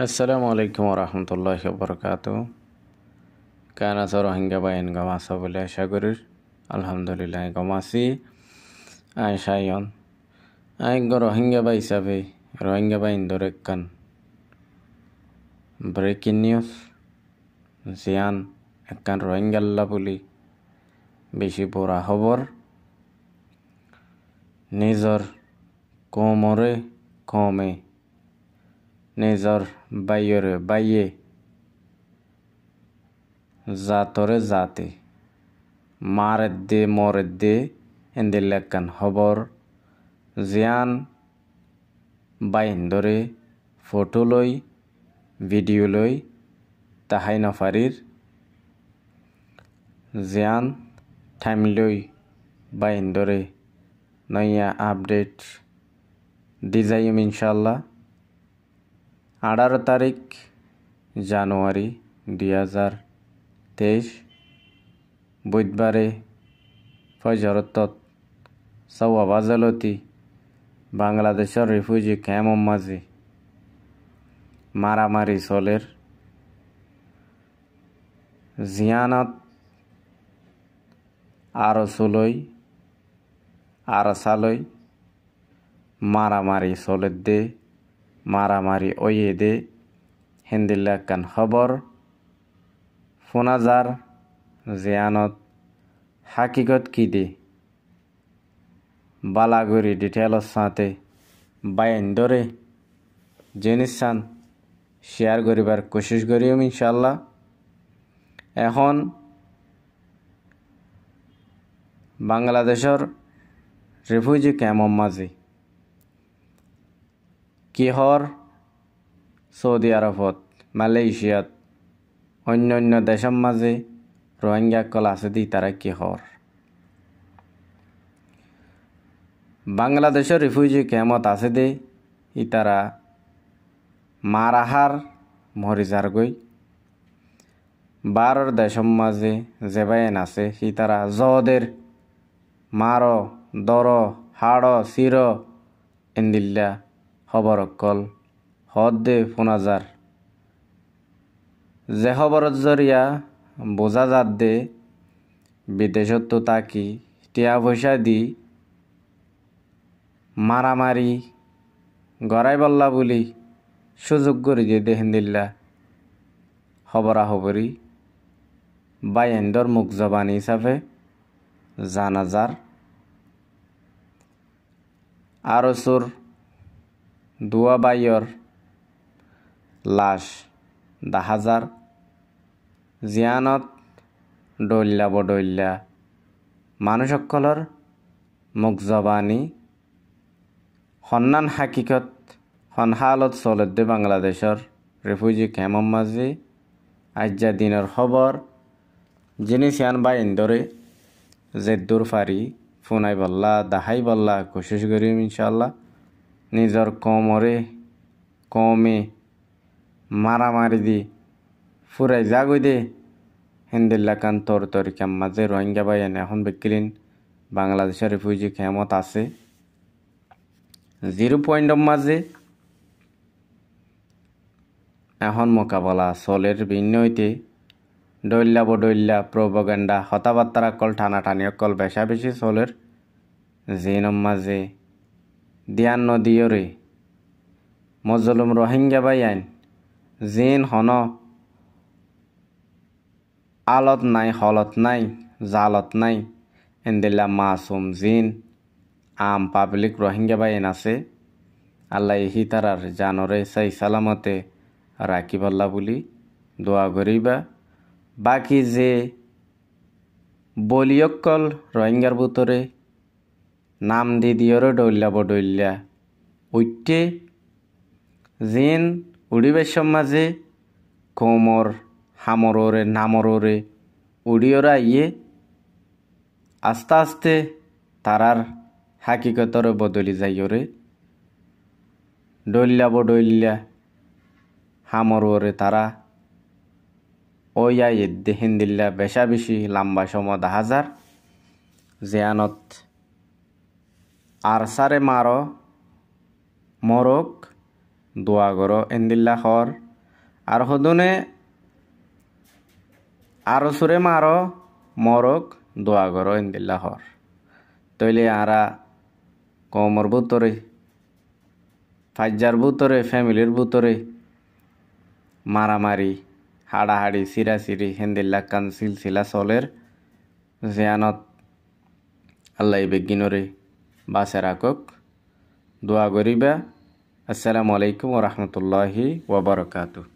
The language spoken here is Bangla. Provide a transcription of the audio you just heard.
আসসালামু আলাইকুম রহমতুল্লাহ বরকাত কানাস রোহিঙ্গা বাইন গমাসা বলে আশা করি আলহামদুলিল্লাহ গমাসি আয় সায়ন আই গ রোহিঙ্গা বা হিসাবে রোহিঙ্গা বাইন দরেকান ব্রেকিং নিউজ জিয়ান একখান রোহিঙ্গাল্লা বলি বেশি বুড়া খবর নিজর কমরে কমে নিজৰ বাইয়ৰে বাইয়ে জাতৰে জাতি মাৰে দে মৰে দে এন্দে লেকান হবৰ জিয়ান বাইন্দৰে ফটো লৈ ভিডিঅ' লৈ তাহাই নফাৰিৰ জিয়ান টাইম লৈ বাইন্দৰে নয়া আপডেট দিজাইম ইনশাল্লাহ আঠারো তারিখ জানুয়ারি দুই হাজার তেইছ বুধবাৰে ফজৰতত চৌৱা বাজালতি বাংলাদেশৰ ৰিফিউজি কেম্পৰ মাজে মাৰামাৰি চলেৰ জিয়ানত আৰচুলৈ আৰচালৈ মাৰামাৰি চলেৰ দে মারামারি ওয়েদে হেন্দিল্লা কান খবর ফোনাজার জিয়ানত হাকিকত কি দে বালাগুড়ি ডিটেলস সাথে বায়েন ধরে জিনিস চান শেয়ার করিবার কোশিস করিও ইনশাল্লাহ এখন বাংলাদেশের রিফিউজি ক্যাম্প মাঝে কিহৰ চৌদি আরবত মালয়েছিয়াত অন্য অন্য মাঝে রোহিঙ্গা কল আছে দি তারা কিহৰ বাংলাদেশের রিফিউজি কেমত আছে দে ই তারা মারাহার মরিজার গই বারর দেশম মাঝে জেবায়েন আছে সি তারা জদের মার দর হাড় চির এন্দিল্লা খবৰসকল হদ দে ফোনাজাৰ যে খবৰত বোজা যাত দে বিদেশত্ব তাকি টিয়া পইচা দি মারামারি গড়াই বল্লা বলি সুযোগ করে দিয়ে দেখেন দিল্লা হবরা হবরি এন্ডর মুখ জবানি হিসাবে জানাজার আরো সুর দুয়াবাইয়র লাশ দাহাজাৰ জীয়ানত ডল্যা বডল্যা মানুহসকলৰ মুখ জবানী সন্মান হাকিকত সন্হালত চলদ্দে বাংলাদেশৰ রিফিউজি খেমম মাজি আজ্জা দিনৰ খবৰ যিনি চিয়ান বা ইন্দৰে জেদ্দুৰ ফারি ফুনাই বল্লা দাহাই বল্লা কোশিশ করিম ইনশাল্লাহ নিজৰ কমরে কমে মাৰামাৰি দি ফুৰাই জাগৈ দে হেন্দেল্লাকান তর তরিকার মাঝে রোহিঙ্গা এনে এখন বিক্রিন বাংলাদেশের রিফিউজি ক্ষমত আছে জিরো পয়েন্টর মাঝে এখন মোকাবলা সলের ভিন্ন হইতে দৈল্যা বদৈল্যা প্রবগেন্ডা হতাবার্তারা কল ঠানি অকল বেশা বেশি সলের জিনম মাঝে দিয়ান নদীয়রে মজলুম রোহিঙ্গা বাই আইন জিন হন আলত নাই হলত নাই জালত নাই এন্দিল্লা মাসুম জিন আম পাব্লিক রোহিঙ্গা বাই আইন আছে আল্লাহ ইহি তারার জানরে সাই সালামতে রাখি পাল্লা বলি দোয়া করিবা বাকি যে বলিয়কল রোহিঙ্গার বুটৰে নাম দি দিয়র ডইল্লাব ডইল্লা উইটে যেন উড়িবেশম সমাজে কোমর হামররে নামররে উড়িয়রা ইয়ে আস্তে আস্তে তারার হাকিকতরে বদলি যাইয়রে ডইল্লাব ডইল্লা হামররে তারা ওয়াই ইদ্দে হিন্দিল্লা বেশা বেশি লম্বা সময় দাহাজার জেয়ানত আরসারে মার মরক দোয়া গর এন্দিল্লা হর আর হদনে আর সুরে মার মরক দোয়া গর এন্দিল্লা হর তৈলে আরা কমর বুতরে ফাজ্জার বুতরে ফ্যামিলির বুতরে মারামারি হাড়াহাড়ি চিরাচিরি হেন্দিল্লা কান সিলসিলা সলের জিয়ানত আল্লাহ বেগিনরে বাসে রাখুক দোয়া করিবা আসসালামু আলাইকুম রহমতুল্লাহি ওবরকাতু